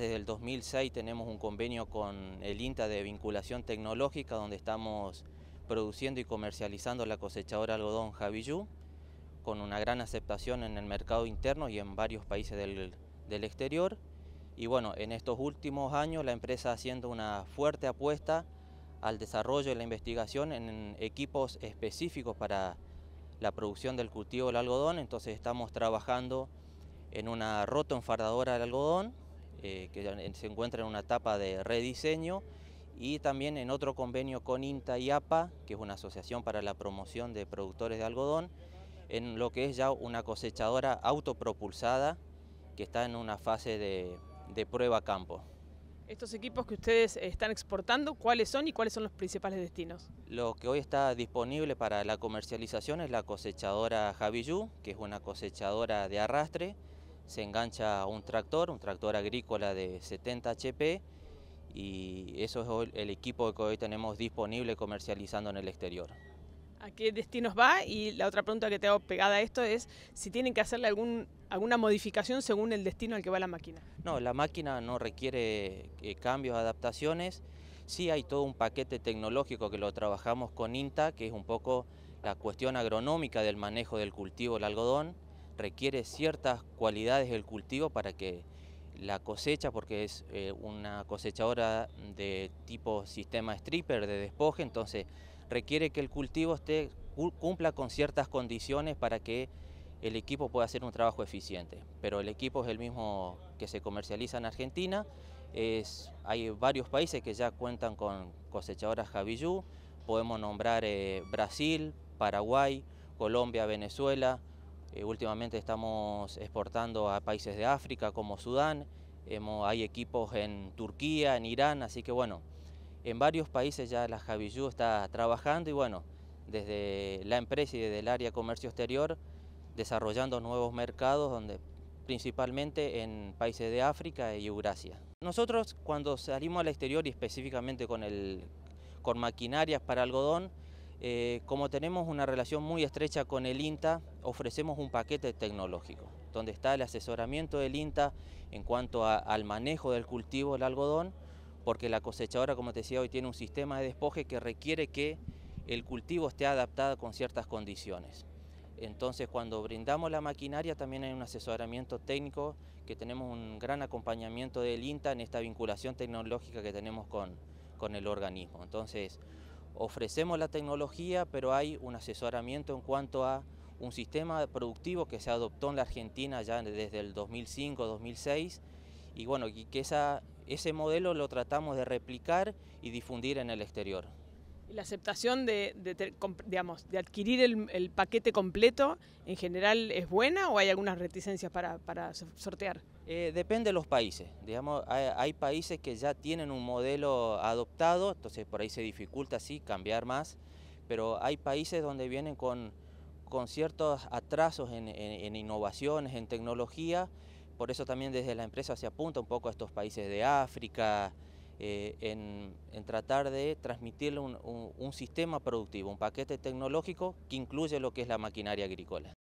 Desde el 2006 tenemos un convenio con el INTA de vinculación tecnológica donde estamos produciendo y comercializando la cosechadora algodón Javillú con una gran aceptación en el mercado interno y en varios países del, exterior. Y bueno, en estos últimos años la empresa haciendo una fuerte apuesta al desarrollo y la investigación en equipos específicos para la producción del cultivo del algodón, entonces estamos trabajando en una roto enfardadora del algodón, eh, que se encuentra en una etapa de rediseño y también en otro convenio con INTA y APA, que es una asociación para la promoción de productores de algodón, en lo que es ya una cosechadora autopropulsada que está en una fase de, de prueba campo. Estos equipos que ustedes están exportando, ¿cuáles son y cuáles son los principales destinos? Lo que hoy está disponible para la comercialización es la cosechadora Javillú, que es una cosechadora de arrastre, se engancha a un tractor, un tractor agrícola de 70 HP y eso es el equipo que hoy tenemos disponible comercializando en el exterior. ¿A qué destinos va? Y la otra pregunta que tengo pegada a esto es si tienen que hacerle alguna modificación según el destino al que va la máquina. No, la máquina no requiere eh, cambios, adaptaciones. Sí hay todo un paquete tecnológico que lo trabajamos con INTA, que es un poco la cuestión agronómica del manejo del cultivo del algodón requiere ciertas cualidades del cultivo para que la cosecha, porque es eh, una cosechadora de tipo sistema stripper de despoje, entonces requiere que el cultivo esté, cumpla con ciertas condiciones para que el equipo pueda hacer un trabajo eficiente. Pero el equipo es el mismo que se comercializa en Argentina, hay varios países que ya cuentan con cosechadoras Javillú, podemos nombrar eh, Brasil, Paraguay, Colombia, Venezuela, eh, últimamente estamos exportando a países de África como Sudán, hay equipos en Turquía, en Irán, así que bueno, en varios países ya la Javillú está trabajando y bueno, desde la empresa y desde el área comercio exterior, desarrollando nuevos mercados donde principalmente en países de África y Eurasia. Nosotros cuando salimos al exterior y específicamente con, el, con maquinarias para algodón, eh, como tenemos una relación muy estrecha con el INTA, ofrecemos un paquete tecnológico, donde está el asesoramiento del INTA en cuanto al manejo del cultivo del algodón, porque la cosechadora, como te decía, hoy tiene un sistema de despoje que requiere que el cultivo esté adaptado con ciertas condiciones. Entonces, cuando brindamos la maquinaria, también hay un asesoramiento técnico, que tenemos un gran acompañamiento del INTA en esta vinculación tecnológica que tenemos con, con el organismo. Entonces, ofrecemos la tecnología, pero hay un asesoramiento en cuanto a un sistema productivo que se adoptó en la Argentina ya desde el 2005-2006 y bueno, que ese modelo lo tratamos de replicar y difundir en el exterior. La aceptación de, adquirir el, paquete completo en general es buena o hay algunas reticencias para, sortear? Eh, depende de los países. Digamos, hay, países que ya tienen un modelo adoptado, entonces por ahí se dificulta cambiar más, pero hay países donde vienen con, ciertos atrasos en, en innovaciones, en tecnología, por eso también desde la empresa se apunta un poco a estos países de África, eh, en, tratar de transmitirle un sistema productivo, un paquete tecnológico que incluye lo que es la maquinaria agrícola.